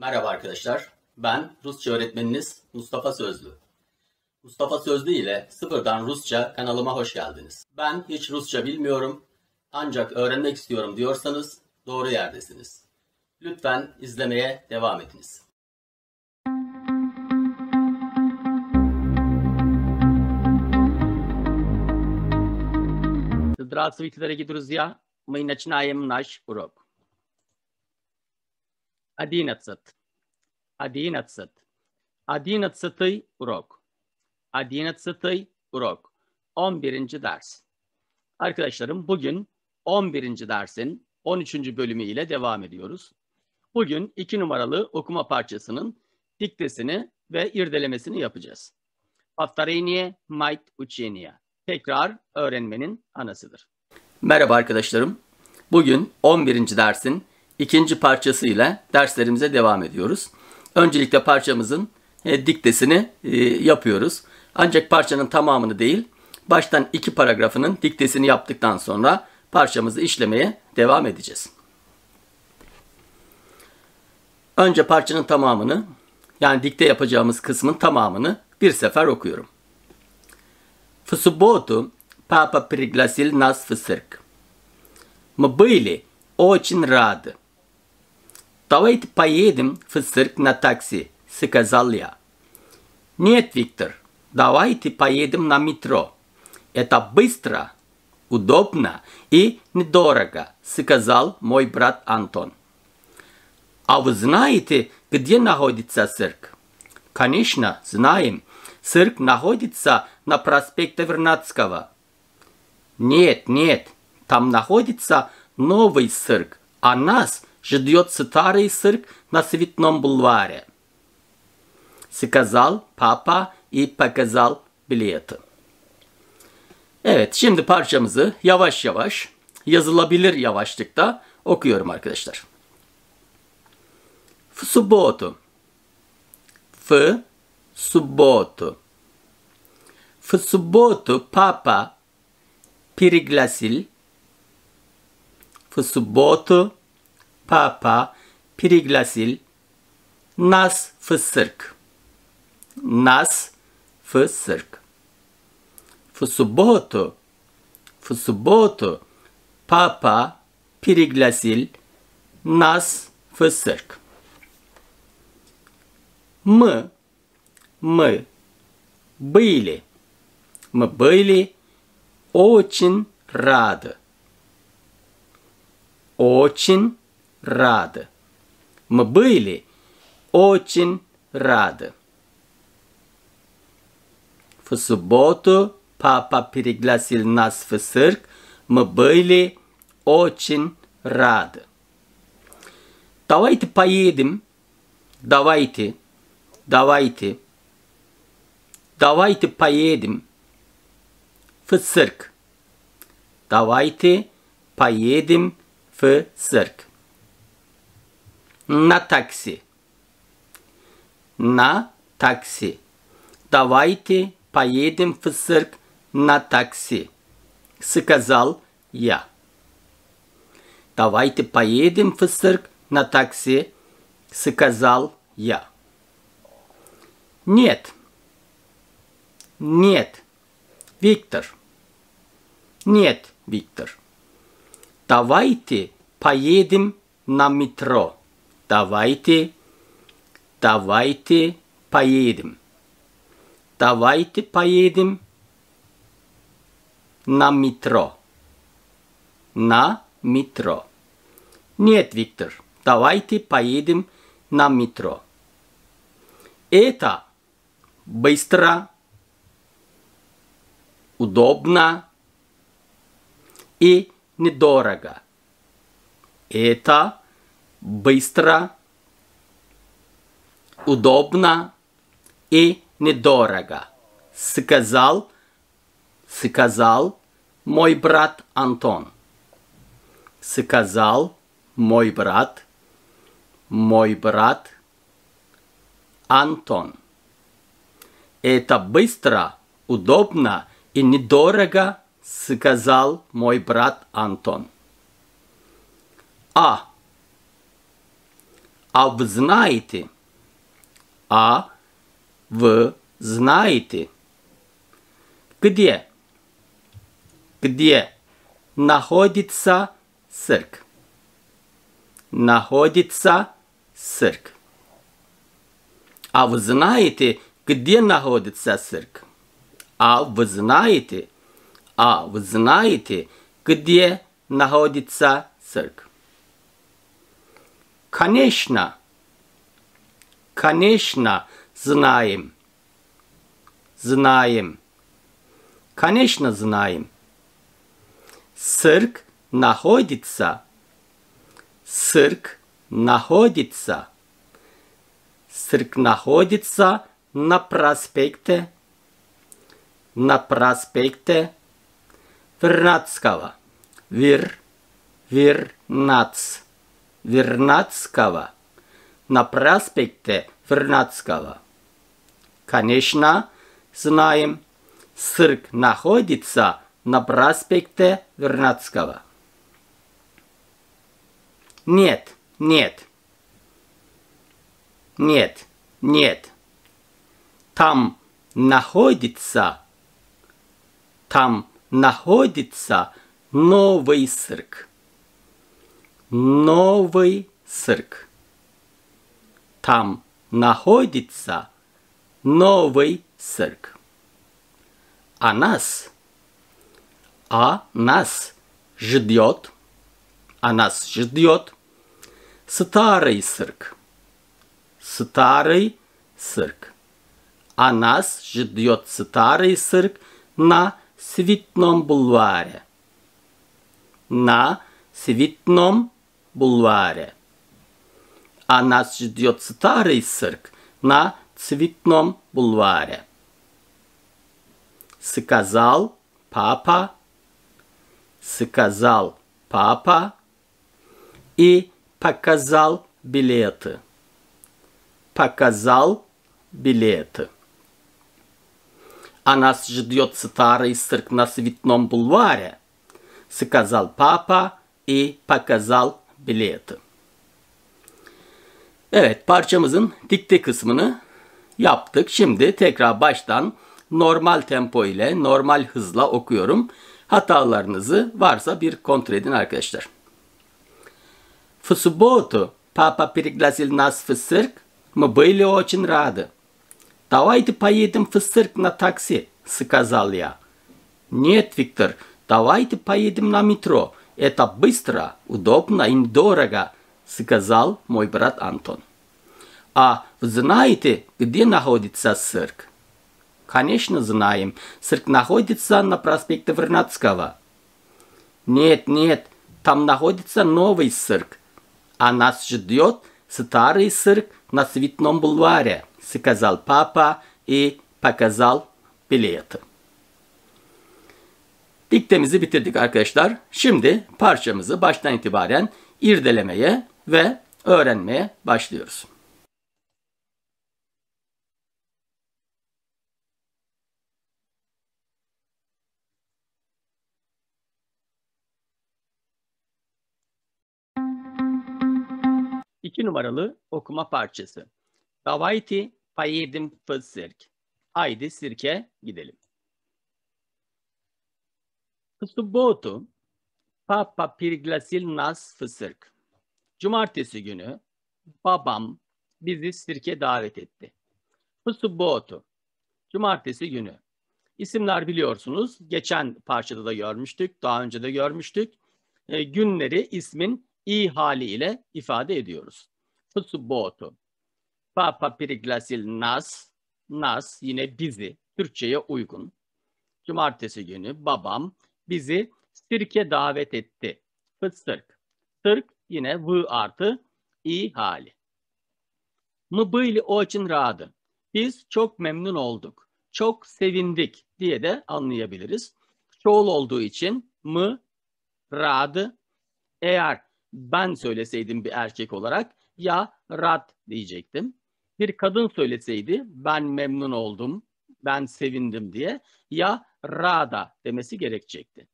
Merhaba arkadaşlar, ben Rusça öğretmeniniz Mustafa Sözlü. Mustafa Sözlü ile Sıfırdan Rusça kanalıma hoş geldiniz. Ben hiç Rusça bilmiyorum ancak öğrenmek istiyorum diyorsanız doğru yerdesiniz. Lütfen izlemeye devam ediniz. Здравствуйте, дорогие друзья! Мы начинаем наш урок одиннадцать, одиннадцать, одиннадцатый урок, одиннадцатый урок, on birinci ders. Arkadaşlarım bugün 11. dersin 13. bölümü ile devam ediyoruz. Bugün 2 numaralı okuma parçasının diktesini ve irdelemesini yapacağız. Paftareniye mait uçeniye. Tekrar öğrenmenin anasıdır. Merhaba arkadaşlarım. Bugün 11. dersin ikinci parçasıyla derslerimize devam ediyoruz. Öncelikle parçamızın e, diktesini e, yapıyoruz. Ancak parçanın tamamını değil, baştan iki paragrafının diktesini yaptıktan sonra parçamızı işlemeye devam edeceğiz. Önce parçanın tamamını, yani dikte yapacağımız kısmın tamamını bir sefer okuyorum. В papa папа пригласил нас в цирк. Мы были очень «Давайте поедем в цирк на такси», — сказал я. «Нет, Виктор, давайте поедем на метро. Это быстро, удобно и недорого», — сказал мой брат Антон. «А вы знаете, где находится цирк?» «Конечно, знаем. Цирк находится на проспекте Вернадского». «Нет, нет, там находится новый цирк, а нас — ждет старый цирк на Цветном бульваре. Сказал papa и показал билеты. Evet şimdi parçamızı yavaş yavaş yazılabilir yavaşlıkta okuyorum arkadaşlar. В субботу. В субботу. В субботу папа пригласил. В субботу папа пригласил нас в цирк. Нас в цирк. В субботу, в субботу папа пригласил нас в цирк. Мы, мы были, мы были очень рады. Очень рады. Мы были очень рады. В субботу папа пригласил нас в цирк. Мы были очень рады. Давайте поедем. Давайте. Давайте. Давайте поедем в цирк. Давайте поедем в цирк на такси. На такси. Давайте поедем в цирк на такси. Сказал я. Давайте поедем в цирк на такси. Сказал я. Нет. Нет, Виктор. Нет, Виктор. Давайте поедем на метро. Давайте, давайте поедем. Давайте поедем на метро. На метро. Нет, Виктор, давайте поедем на метро. Это быстро, удобно и недорого. Это быстро, удобно и недорого, сказал, сказал мой брат Антон. Сказал мой брат, мой брат Антон. Это быстро, удобно и недорого, сказал мой брат Антон. А а вы знаете. А вы знаете. Где? Где находится цирк? Находится цирк. А вы знаете, где находится цирк? А вы знаете, а вы знаете, где находится цирк? Конечно. Конечно, знаем. Знаем. Конечно, знаем. Цирк находится. Цирк находится. Цирк находится на проспекте. На проспекте Вернадского. Вир. Вернац. Вернадского на проспекте Вернадского. Конечно, знаем, цирк находится на проспекте Вернадского. Нет, нет. Нет, нет. Там находится, там находится новый цирк новый цирк. Там находится новый цирк. А нас, а нас ждет, а нас ждет старый цирк. Старый цирк. А нас ждет старый цирк на Светном бульваре. На Светном бульваре бульваре. А нас ждет старый цирк на Цветном бульваре. Сказал папа, сказал папа и показал билеты. Показал билеты. А нас ждет старый цирк на Цветном бульваре, сказал папа и показал bileğe Evet parçamızın dikte kısmını yaptık. Şimdi tekrar baştan normal tempo ile normal hızla okuyorum. Hatalarınızı varsa bir kontrol edin arkadaşlar. В papa папа nas fısırk mı цирк. Мы были очень рады. Давайте поедем в цирк на такси, сказал я. Нет, Виктор, давайте поедем на метро. Это быстро, удобно и недорого, сказал мой брат Антон. А вы знаете, где находится цирк? Конечно, знаем. Цирк находится на проспекте Вернадского. Нет, нет, там находится новый цирк. А нас ждет старый цирк на Светном бульваре, сказал папа и показал билеты. Diktemizi bitirdik arkadaşlar. Şimdi parçamızı baştan itibaren irdelemeye ve öğrenmeye başlıyoruz. İki numaralı okuma parçası. Davayti payedim fısirk. Haydi sirke gidelim. În subotu, Papa Piriglasil Nas Fısırk, cumartesi günü babam bizi sirke davet etti. Bu subotu, cumartesi günü. İsimler biliyorsunuz, geçen parçada da görmüştük, daha önce de görmüştük. E, günleri ismin i hali ile ifade ediyoruz. Bu subotu, Papa Piriglasil Nas, Nas yine bizi, Türkçe'ye uygun. Cumartesi günü babam bizi sirke davet etti. Fıstırk. Sırk yine v artı i hali. Mıbıyli o için radı. Biz çok memnun olduk. Çok sevindik diye de anlayabiliriz. Çoğul olduğu için mı radı. Eğer ben söyleseydim bir erkek olarak ya rad diyecektim. Bir kadın söyleseydi ben memnun oldum, ben sevindim diye ya rada demesi gerekecekti.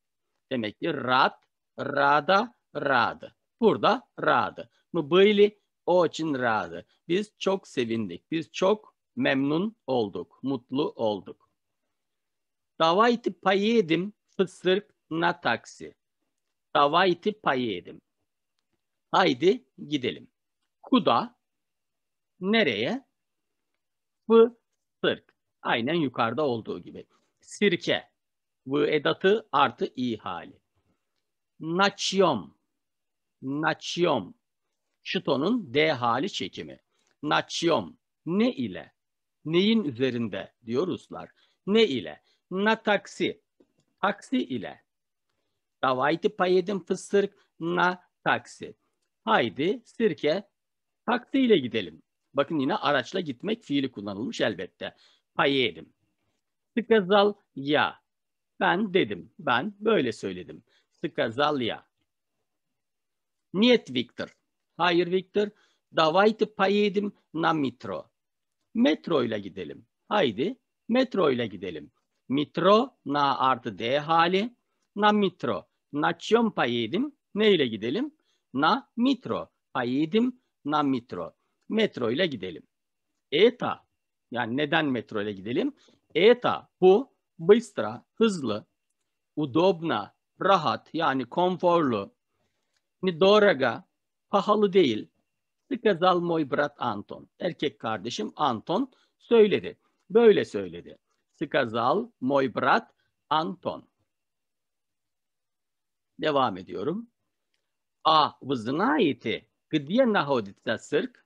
Demek ki rad, rada, radı. Burada radı. Bu böyle o için radı. Biz çok sevindik. Biz çok memnun olduk. Mutlu olduk. Davaytı payedim fısırk na taksi. Davaytı payedim. Haydi gidelim. Kuda nereye? Fısırk. Aynen yukarıda olduğu gibi sirke. V edatı artı i hali. Naçiyom. Naçiyom. Şitonun D hali çekimi. Naçiyom. Ne ile? Neyin üzerinde diyoruzlar? Ne ile? Na taksi. Taksi ile. Davaydı payedim fısırk na taksi. Haydi sirke taksi ile gidelim. Bakın yine araçla gitmek fiili kullanılmış elbette. Payedim. Sıkazal ya. Ben dedim. Ben böyle söyledim. Sıkazal ya. Niyet victor, Hayır victor. Davaytı payedim na metro. Metro ile gidelim. Haydi metro ile gidelim. Metro na artı D hali. Na metro. Na çyon payedim. Ne ile gidelim? Na metro. Payedim na metro. Metro ile gidelim. Eta. Yani neden metro ile gidelim? Это bu быстро, hızlı, удобно, rahat yani konforlu, недорого, pahalı değil. Сказал мой брат Anton. Erkek kardeşim Anton söyledi. Böyle söyledi. Сказал мой брат Anton. Devam ediyorum. А вы знаете, где находится цирк?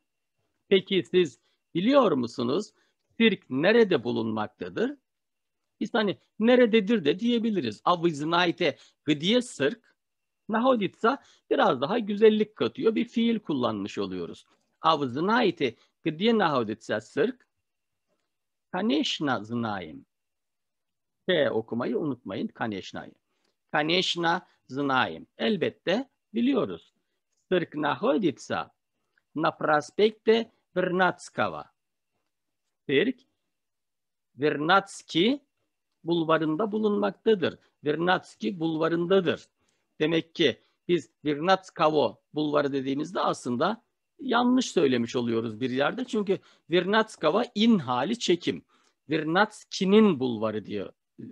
Peki siz biliyor musunuz Sirk nerede bulunmaktadır? Biz hani nerededir de diyebiliriz. Avizinaite gıdiye sırk. Nahoditsa biraz daha güzellik katıyor. Bir fiil kullanmış oluyoruz. Avizinaite gıdiye nahoditsa sırk. Kaneşna zinayim. T okumayı unutmayın. Kaneşna'yı. Kaneşna zinayim. Elbette biliyoruz. Sırk nahoditsa na prospekte vernatskava. Perk, Vernatski bulvarında bulunmaktadır. Vernatski bulvarındadır. Demek ki biz Vernatskavo bulvarı dediğimizde aslında yanlış söylemiş oluyoruz bir yerde. Çünkü Vernatskava in hali çekim. Vernatski'nin bulvarı diye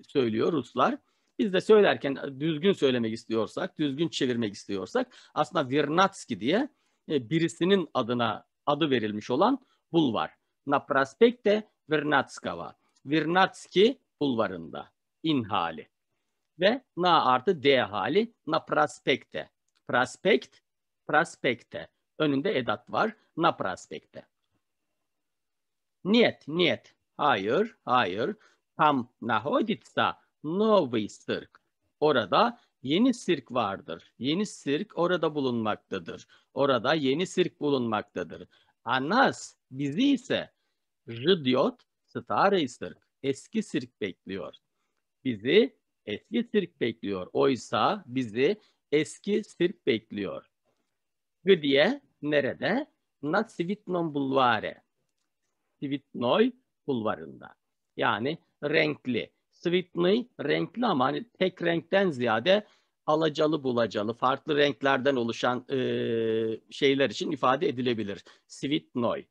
söylüyor Ruslar. Biz de söylerken düzgün söylemek istiyorsak, düzgün çevirmek istiyorsak aslında Vernatski diye e, birisinin adına adı verilmiş olan bulvar na Prospekte Vernatskava, Vernatski bulvarında in hali ve na artı d hali na Prospekte. Prospekt, Prospekte. Önünde edat var na Prospekte. Niyet, niyet. Hayır, hayır. Tam nahoditsa novi sirk. Orada yeni sirk vardır. Yeni sirk orada bulunmaktadır. Orada yeni sirk bulunmaktadır. А нас, bizi ise Rıdyot Stare Sirk, eski sirk bekliyor. Bizi eski sirk bekliyor. Oysa bizi eski sirk bekliyor. Gıdiye nerede? Na Svitnon Bulvare. Svitnoy bulvarında. Yani renkli. Svitnoy renkli ama hani tek renkten ziyade alacalı bulacalı farklı renklerden oluşan e, şeyler için ifade edilebilir. Svitnoy,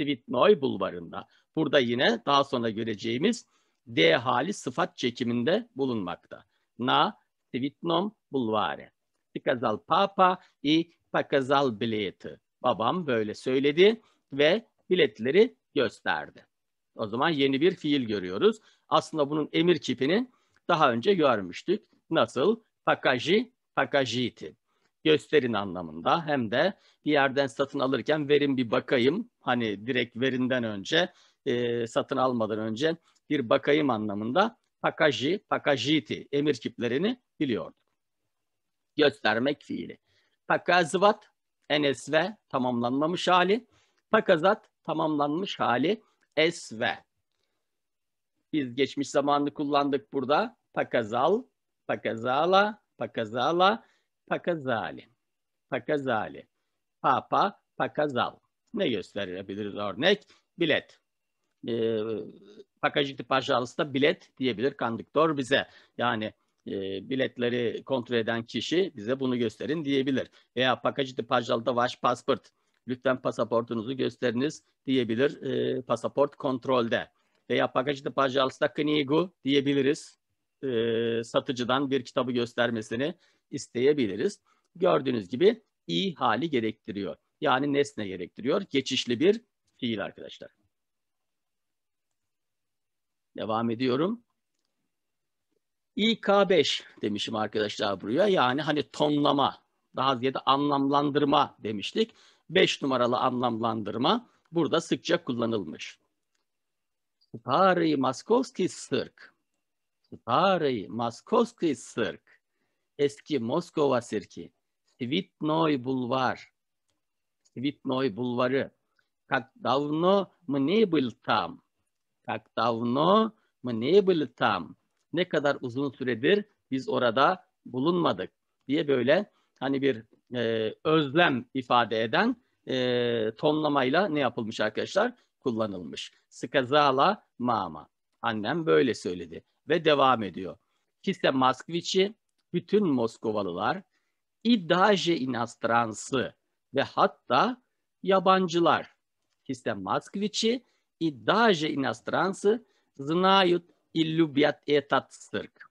Svitnoy bulvarında. Burada yine daha sonra göreceğimiz D hali sıfat çekiminde bulunmakta. Na Svitnom bulvare. Pikazal papa i pakazal bileti. Babam böyle söyledi ve biletleri gösterdi. O zaman yeni bir fiil görüyoruz. Aslında bunun emir kipini daha önce görmüştük. Nasıl? Pakaji, pakajiti. Gösterin anlamında hem de bir yerden satın alırken verin bir bakayım. Hani direkt verinden önce, e, satın almadan önce bir bakayım anlamında pakaji, pakajiti emir kiplerini biliyorduk. Göstermek fiili. Pakazvat, enesve tamamlanmamış hali. Pakazat tamamlanmış hali esve. Biz geçmiş zamanını kullandık burada. Pakazal Pakazala, pakazala, показали, показали. Papa, показал. Ne gösterebiliriz örnek? Bilet. E, pakajiti pajalısta bilet diyebilir kandıktor bize. Yani e, biletleri kontrol eden kişi bize bunu gösterin diyebilir. Veya pakajiti pajalda vaş pasport. Lütfen pasaportunuzu gösteriniz diyebilir e, pasaport kontrolde. Veya pakajiti pajalısta knigu diyebiliriz e, satıcıdan bir kitabı göstermesini isteyebiliriz. Gördüğünüz gibi i hali gerektiriyor. Yani nesne gerektiriyor. Geçişli bir fiil arkadaşlar. Devam ediyorum. İK5 demişim arkadaşlar buraya. Yani hani tonlama, daha ziyade anlamlandırma demiştik. 5 numaralı anlamlandırma burada sıkça kullanılmış. Stary Maskovski Sırk старый московский цирк, eski Moskova sirki, Svitnoy Bulvar, Svitnoy Bulvarı, как давно мы не был там, как давно мы не был там, ne kadar uzun süredir biz orada bulunmadık diye böyle hani bir e, özlem ifade eden e, tonlamayla ne yapılmış arkadaşlar? Kullanılmış. Skazala mama. Annem böyle söyledi ve devam ediyor. Kise Maskviç'i bütün Moskovalılar iddaje inastransı ve hatta yabancılar. Kise Maskviç'i iddaje inastransı znayut illubyat etat sırk.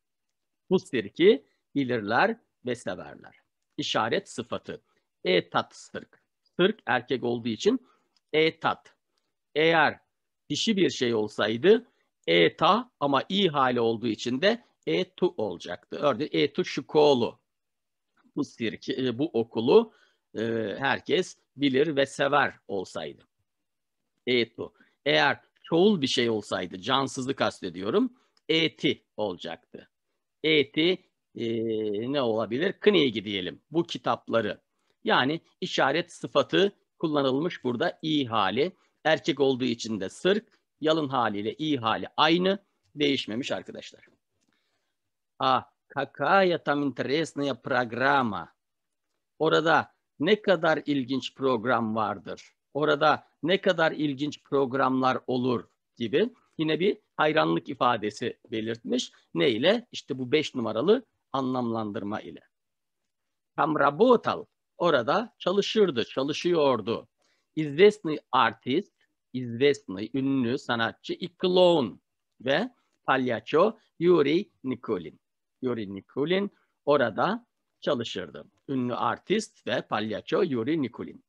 Bu sirki bilirler ve severler. İşaret sıfatı. Etat sırk. Sırk erkek olduğu için etat. Eğer dişi bir şey olsaydı ETA ama i hali olduğu için de ETU olacaktı. Örneğin ETU Şukoğlu bu sirki, e, bu okulu e, herkes bilir ve sever olsaydı. ETU. Eğer çoğul bir şey olsaydı, cansızlık kastediyorum, eti olacaktı. Eti e, ne olabilir? Kınigi diyelim. Bu kitapları. Yani işaret sıfatı kullanılmış burada i hali. Erkek olduğu için de sırk, Yalın haliyle iyi hali aynı. Değişmemiş arkadaşlar. A. Kakaya tam interesnaya programa. Orada ne kadar ilginç program vardır. Orada ne kadar ilginç programlar olur gibi yine bir hayranlık ifadesi belirtmiş. Ne ile? İşte bu beş numaralı anlamlandırma ile. Tam rabotal orada çalışırdı, çalışıyordu. İzvesni artist İzvestny ünlü sanatçı İklon ve palyaço Yuri Nikulin. Yuri Nikulin orada çalışırdı. Ünlü artist ve palyaço Yuri Nikulin.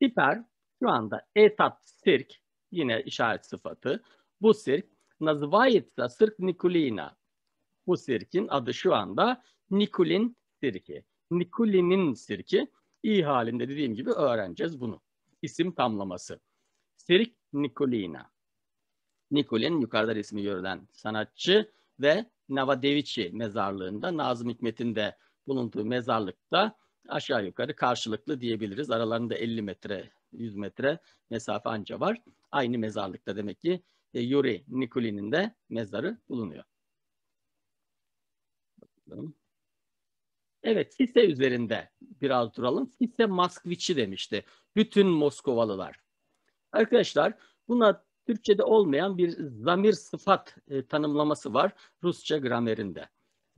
Piper şu anda Etat Sirk yine işaret sıfatı. Bu sirk Nazvayitsa Sirk Nikulina. Bu sirkin adı şu anda Nikulin sirki. Nikulin'in sirki. iyi halinde dediğim gibi öğreneceğiz bunu. İsim tamlaması. Frik Nikolina. Nikolin yukarıda resmi görülen sanatçı ve Navadeviçi mezarlığında Nazım Hikmet'in de bulunduğu mezarlıkta aşağı yukarı karşılıklı diyebiliriz. Aralarında 50 metre 100 metre mesafe anca var. Aynı mezarlıkta demek ki e, Yuri Nikulin'in de mezarı bulunuyor. Bakalım. Evet, Sisse üzerinde biraz duralım. Sisse Maskviçi demişti. Bütün Moskovalılar Arkadaşlar buna Türkçe'de olmayan bir zamir sıfat e, tanımlaması var Rusça gramerinde.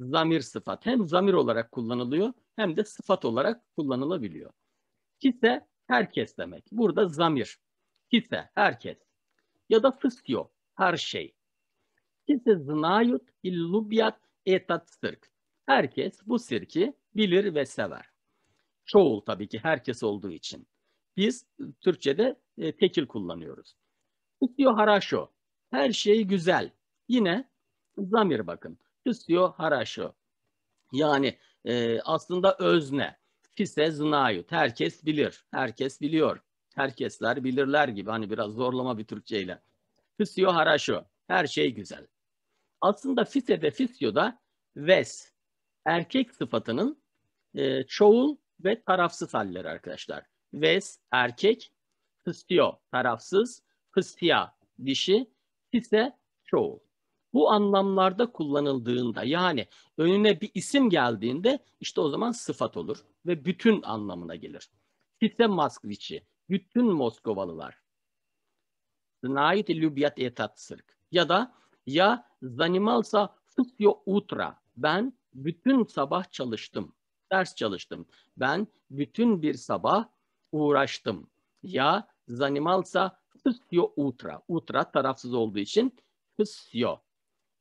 Zamir sıfat hem zamir olarak kullanılıyor hem de sıfat olarak kullanılabiliyor. Kise herkes demek. Burada zamir. Kise herkes. Ya da fıstyo her şey. Kise znayut illubyat etat sirk. Herkes bu sirki bilir ve sever. Çoğul tabii ki herkes olduğu için. Biz Türkçe'de e, tekil kullanıyoruz. Hüsyo haraşo. Her şey güzel. Yine zamir bakın. Hüsyo haraşo. Yani e, aslında özne. Fise zna'yu, Herkes bilir. Herkes biliyor. Herkesler bilirler gibi. Hani biraz zorlama bir Türkçe ile. Hüsyo haraşo. Her şey güzel. Aslında fise de fisyo da ves. Erkek sıfatının e, çoğul ve tarafsız halleri arkadaşlar. Ves erkek, hıstiyo tarafsız, hıstiya dişi, hisse çoğul. Bu anlamlarda kullanıldığında yani önüne bir isim geldiğinde işte o zaman sıfat olur ve bütün anlamına gelir. Hisse Moskviçi, bütün Moskovalılar. Znait Lübyat Etat Sırk. Ya da ya zanimalsa fısyo utra. Ben bütün sabah çalıştım. Ders çalıştım. Ben bütün bir sabah uğraştım. Ya zanimalsa fısyo utra. Utra tarafsız olduğu için fısyo.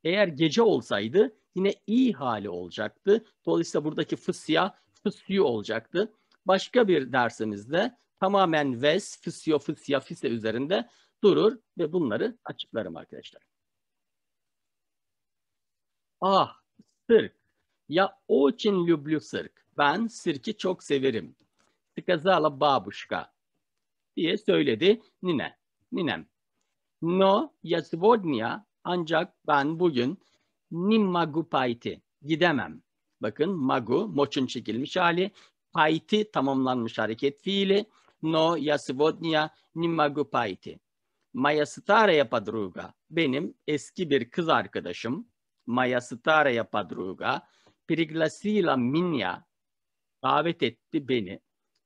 Eğer gece olsaydı yine i hali olacaktı. Dolayısıyla buradaki fısya fısyo olacaktı. Başka bir dersimizde tamamen ves, fısyo, fısya, fise üzerinde durur ve bunları açıklarım arkadaşlar. Ah, sırk. Ya o için lüblü sırk. Ben sirki çok severim сказала бабушка diye söyledi nine, ninem. No, я сегодня ancak ben bugün не могу пойти, gidemem. Bakın magu, moçun çekilmiş hali, payti tamamlanmış hareket fiili. No, я сегодня не могу пойти. Моя старая подруга, benim eski bir kız arkadaşım, моя старая подруга, пригласила меня, davet etti beni,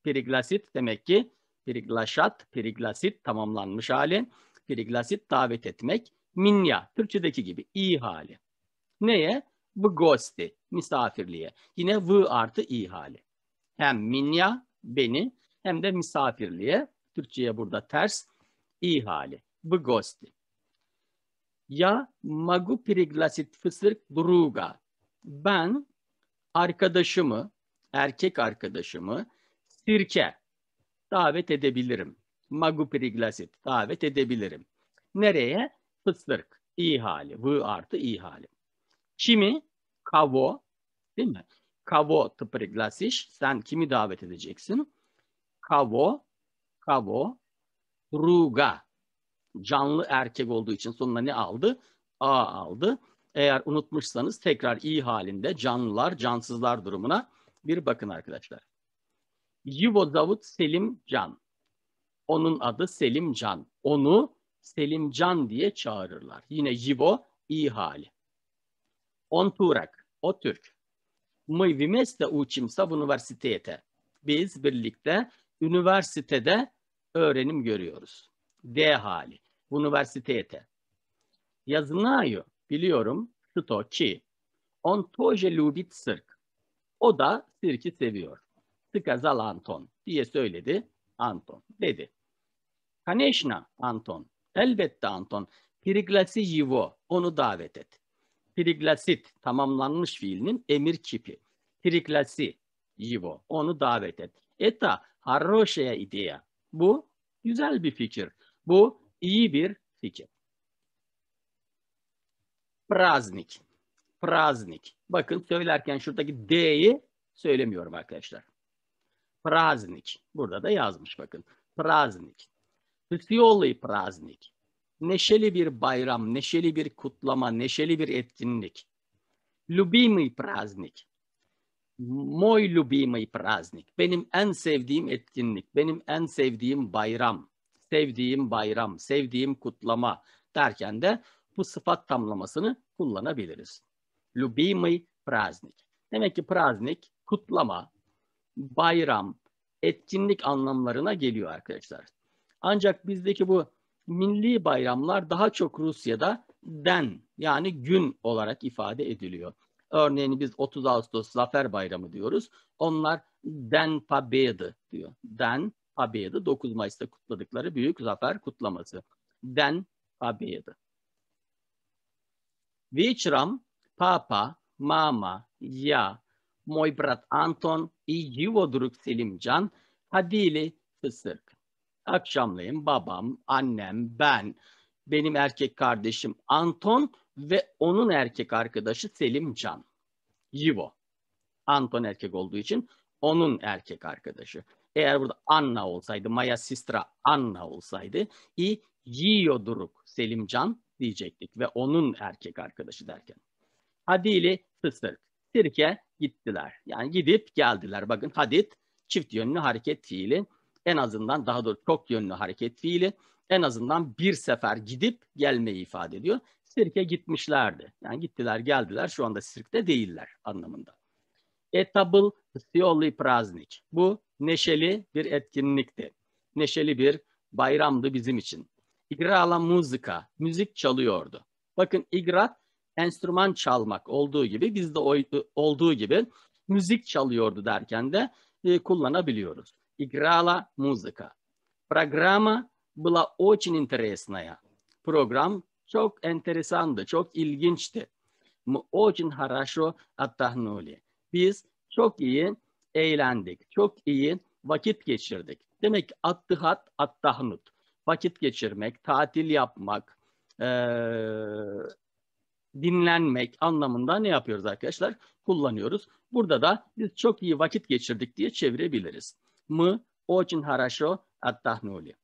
Piriglasit demek ki piriglaşat, piriglasit tamamlanmış hali. Piriglasit davet etmek. Minya, Türkçedeki gibi i hali. Neye? Bu gosti, misafirliğe. Yine v artı i hali. Hem minya, beni, hem de misafirliğe. Türkçe'ye burada ters i hali. Bu gosti. Ya magu piriglasit fısırk druga. Ben arkadaşımı, erkek arkadaşımı Sirke davet edebilirim. Magupriglasit davet edebilirim. Nereye? Fıstık. iyi hali. V artı iyi hali. Kimi? Kavo. Değil mi? Kavo tıpriglasiş. Sen kimi davet edeceksin? Kavo. Kavo. Ruga. Canlı erkek olduğu için sonuna ne aldı? A aldı. Eğer unutmuşsanız tekrar iyi halinde canlılar, cansızlar durumuna bir bakın arkadaşlar. Yivo Davut Selim Can. Onun adı Selim Can. Onu Selim Can diye çağırırlar. Yine Yivo iyi hali. On Turak, o Türk. Мы вместе учимся в университете. Biz birlikte üniversitede öğrenim görüyoruz. D hali. Üniversitete. Я знаю, biliyorum, что, ki. Он тоже любит цирк. O da sirki seviyor. Stigazal Anton diye söyledi Anton dedi. Kaneşna Anton. Elbette Anton. Piriglasi Yivo Onu davet et. Piriglasit tamamlanmış fiilinin emir kipi. Piriglasi Yivo Onu davet et. Eta harroşeya ideya. Bu güzel bir fikir. Bu iyi bir fikir. Praznik. Praznik. Bakın söylerken şuradaki D'yi söylemiyorum arkadaşlar. Praznik. Burada da yazmış bakın. Praznik. Hüsiyolli praznik. Neşeli bir bayram, neşeli bir kutlama, neşeli bir etkinlik. Любимый praznik. moy любимый praznik. Benim en sevdiğim etkinlik, benim en sevdiğim bayram, sevdiğim bayram, sevdiğim kutlama derken de bu sıfat tamlamasını kullanabiliriz. Любимый praznik. Demek ki praznik kutlama, bayram, etkinlik anlamlarına geliyor arkadaşlar. Ancak bizdeki bu milli bayramlar daha çok Rusya'da den yani gün olarak ifade ediliyor. Örneğin biz 30 Ağustos Zafer Bayramı diyoruz. Onlar Den Pabedi diyor. Den Pabedi 9 Mayıs'ta kutladıkları büyük zafer kutlaması. Den Pabedi. Вечером papa mama ya moj brat Anton i jivo drug Selimcan hadili fısırk. Akşamleyin babam, annem, ben, benim erkek kardeşim Anton ve onun erkek arkadaşı Selimcan. Jivo. Anton erkek olduğu için onun erkek arkadaşı. Eğer burada Anna olsaydı, Maya Sistra Anna olsaydı i yiyo duruk Selimcan diyecektik ve onun erkek arkadaşı derken. Hadili fısırk. Tirke gittiler. Yani gidip geldiler. Bakın hadit çift yönlü hareket fiili. En azından daha doğrusu çok yönlü hareket fiili. En azından bir sefer gidip gelmeyi ifade ediyor. Sirke gitmişlerdi. Yani gittiler geldiler şu anda sirkte değiller anlamında. Etabıl Siyoli Praznik. Bu neşeli bir etkinlikti. Neşeli bir bayramdı bizim için. İgrala muzika, müzik çalıyordu. Bakın igrat enstrüman çalmak olduğu gibi bizde olduğu gibi müzik çalıyordu derken de e, kullanabiliyoruz. Играла музыка. Программа была очень интересная. Program çok enteresandı, çok ilginçti. Мы очень хорошо отдохнули. Biz çok iyi eğlendik, çok iyi vakit geçirdik. Demek ki attıhat, attahnut. Vakit geçirmek, tatil yapmak, e, dinlenmek anlamında ne yapıyoruz arkadaşlar? Kullanıyoruz. Burada da biz çok iyi vakit geçirdik diye çevirebiliriz. Mı, очень хорошо отдохнули.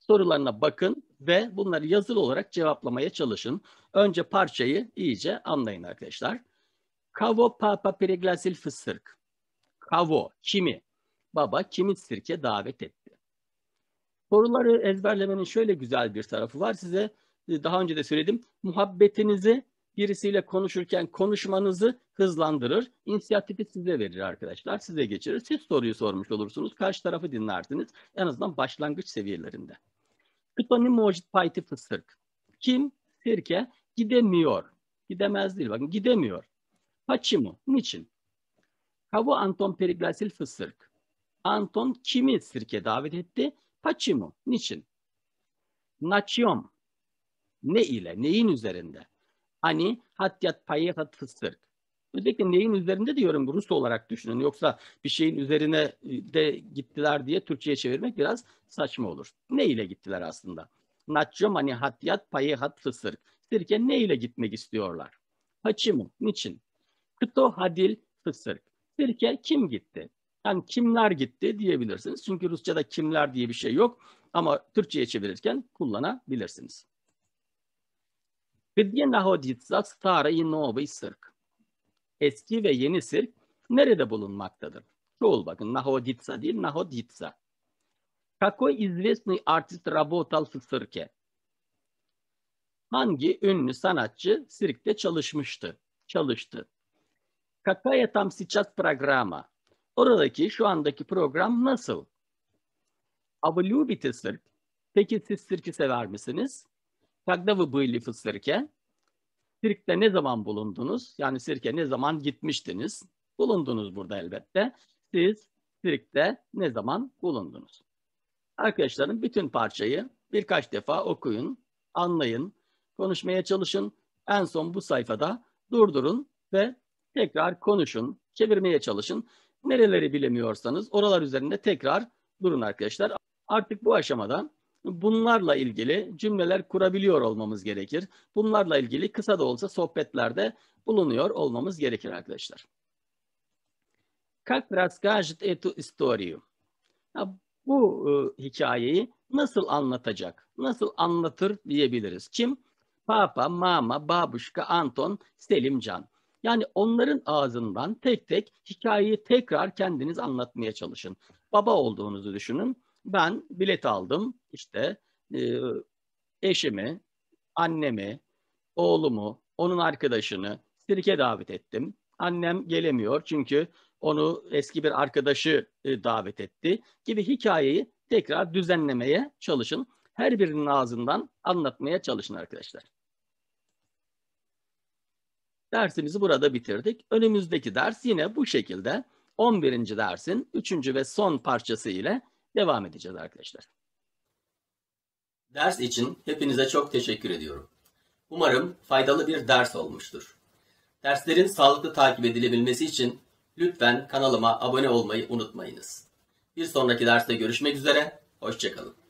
Sorularına bakın ve bunları yazılı olarak cevaplamaya çalışın. Önce parçayı iyice anlayın arkadaşlar. Kavo papa перегласил в Kavo, kimi? Baba kimi sirke davet etti. Soruları ezberlemenin şöyle güzel bir tarafı var. Size e, daha önce de söyledim. Muhabbetinizi birisiyle konuşurken konuşmanızı hızlandırır. İnisiyatifi size verir arkadaşlar. Size geçirir. Siz soruyu sormuş olursunuz. Karşı tarafı dinlersiniz. En azından başlangıç seviyelerinde. Kıtonim mucit payti fısırk. Kim? Sirke gidemiyor. Gidemez değil bakın gidemiyor. Paçimu. Niçin? Kavu Anton Periglasil fısırk. Anton kimi sirke davet etti? Paçimu. Niçin? Naçiom. Ne ile? Neyin üzerinde? Hani hatyat payihat fıstık. Özellikle neyin üzerinde diyorum Rus olarak düşünün. Yoksa bir şeyin üzerine e, de gittiler diye Türkçe'ye çevirmek biraz saçma olur. Ne ile gittiler aslında? Naçyo mani hatyat payihat fıstık. Sirke ne ile gitmek istiyorlar? Haçimu. Niçin? Kıto hadil fıstık. Sirke kim gitti? Yani kimler gitti diyebilirsiniz. Çünkü Rusça'da kimler diye bir şey yok ama Türkçe'ye çevirirken kullanabilirsiniz. Gıdye Nahoditsa Starayı Novoy Sırk. Eski ve yeni sirk nerede bulunmaktadır? Çoğul bakın Nahoditsa değil Nahoditsa. Какой известный артист работал в цирке? Hangi ünlü sanatçı sirkte çalışmıştı? Çalıştı. Какая там сейчас программа? Oradaki şu andaki program nasıl? Avı любите sirk? Peki siz sirki sever misiniz? Когда вы были в Sirke? Sirke'de ne zaman bulundunuz? Yani Sirke ne zaman gitmiştiniz? Bulundunuz burada elbette. Siz Sirke'de ne zaman bulundunuz? Arkadaşlarım bütün parçayı birkaç defa okuyun, anlayın, konuşmaya çalışın. En son bu sayfada durdurun ve tekrar konuşun, çevirmeye çalışın. Nereleri bilemiyorsanız oralar üzerinde tekrar durun arkadaşlar. Artık bu aşamada bunlarla ilgili cümleler kurabiliyor olmamız gerekir. Bunlarla ilgili kısa da olsa sohbetlerde bulunuyor olmamız gerekir arkadaşlar. Как расскажет эту историю? bu e, hikayeyi nasıl anlatacak, nasıl anlatır diyebiliriz. Kim? Papa, Mama, Babuşka, Anton, Selimcan. Yani onların ağzından tek tek hikayeyi tekrar kendiniz anlatmaya çalışın. Baba olduğunuzu düşünün. Ben bilet aldım işte e, eşimi, annemi, oğlumu, onun arkadaşını sirke davet ettim. Annem gelemiyor çünkü onu eski bir arkadaşı e, davet etti gibi hikayeyi tekrar düzenlemeye çalışın. Her birinin ağzından anlatmaya çalışın arkadaşlar. Dersimizi burada bitirdik. Önümüzdeki ders yine bu şekilde 11. dersin 3. ve son parçası ile devam edeceğiz arkadaşlar. Ders için hepinize çok teşekkür ediyorum. Umarım faydalı bir ders olmuştur. Derslerin sağlıklı takip edilebilmesi için lütfen kanalıma abone olmayı unutmayınız. Bir sonraki derste görüşmek üzere, hoşçakalın.